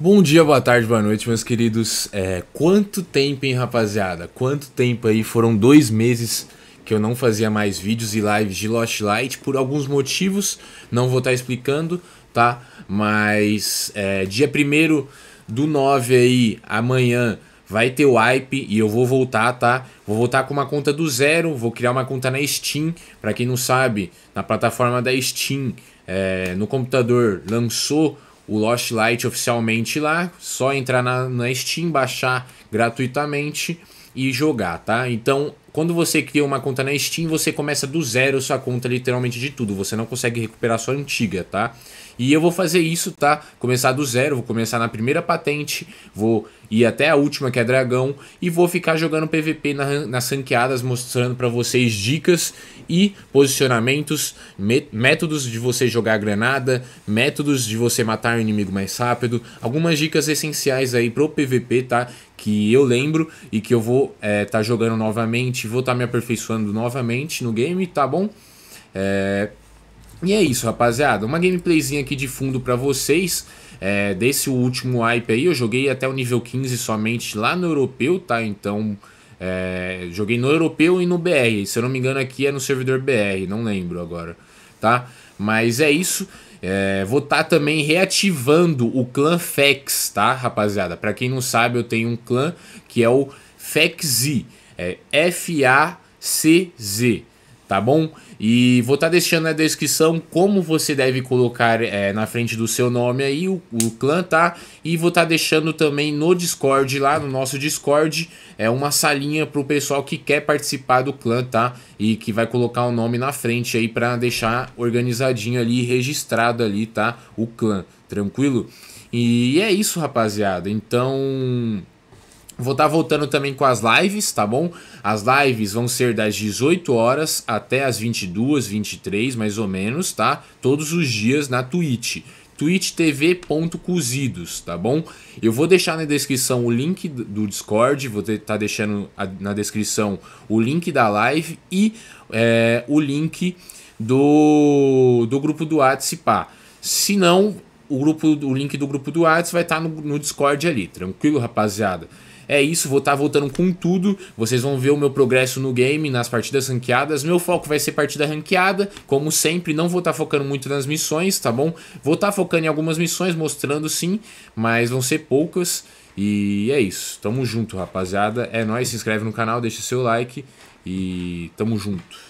Bom dia, boa tarde, boa noite, meus queridos. É, quanto tempo, hein, rapaziada? Quanto tempo aí? Foram dois meses que eu não fazia mais vídeos e lives de Lost Light por alguns motivos, não vou estar tá explicando, tá? Mas é, dia 1 do 9 aí, amanhã, vai ter o hype e eu vou voltar, tá? Vou voltar com uma conta do zero, vou criar uma conta na Steam. Para quem não sabe, na plataforma da Steam, é, no computador, lançou o Lost Light oficialmente lá, só entrar na, na Steam, baixar gratuitamente e jogar, tá? Então, quando você cria uma conta na Steam, você começa do zero sua conta literalmente de tudo, você não consegue recuperar sua antiga, tá? E eu vou fazer isso, tá? Começar do zero, vou começar na primeira patente, vou ir até a última que é dragão e vou ficar jogando PVP na, nas ranqueadas mostrando para vocês dicas e posicionamentos, métodos de você jogar granada, métodos de você matar o inimigo mais rápido, algumas dicas essenciais aí pro PVP, tá? Que eu lembro e que eu vou estar eh, é, tá jogando novamente, vou estar tá me aperfeiçoando novamente no game, tá bom? É, e é isso, rapaziada. Uma gameplayzinha aqui de fundo para vocês. É, desse último hype aí, eu joguei até o nível 15 somente lá no europeu, tá? Então, é, joguei no europeu e no BR. Se eu não me engano, aqui é no servidor BR, não lembro agora, tá? Mas é isso. É, vou estar tá também reativando o clã Fex, tá, rapaziada? Para quem não sabe, eu tenho um clã que é o Fexi, é F-A-C-Z, tá bom? E vou estar tá deixando na descrição como você deve colocar é, na frente do seu nome aí o, o clã, tá? E vou estar tá deixando também no Discord, lá no nosso Discord, é uma salinha pro pessoal que quer participar do clã, tá? E que vai colocar o nome na frente aí para deixar organizadinho ali, registrado ali, tá? O clã, tranquilo? E é isso, rapaziada. Então, Vou estar tá voltando também com as lives, tá bom? As lives vão ser das 18 horas até as 22, 23, mais ou menos, tá? Todos os dias na Twitch twitch.tv.cozidos, tá bom? Eu vou deixar na descrição o link do Discord, vou estar tá deixando na descrição o link da live e é, o link do, do grupo do WhatsApp. Se não, o grupo, o link do grupo do Whats vai estar tá no, no Discord ali, tranquilo, rapaziada? É isso, vou estar tá voltando com tudo. Vocês vão ver o meu progresso no game, nas partidas ranqueadas. Meu foco vai ser partida ranqueada, como sempre. Não vou estar tá focando muito nas missões, tá bom? Vou estar tá focando em algumas missões, mostrando sim, mas vão ser poucas. E é isso, tamo junto, rapaziada. É nóis, se inscreve no canal, deixa seu like e tamo junto.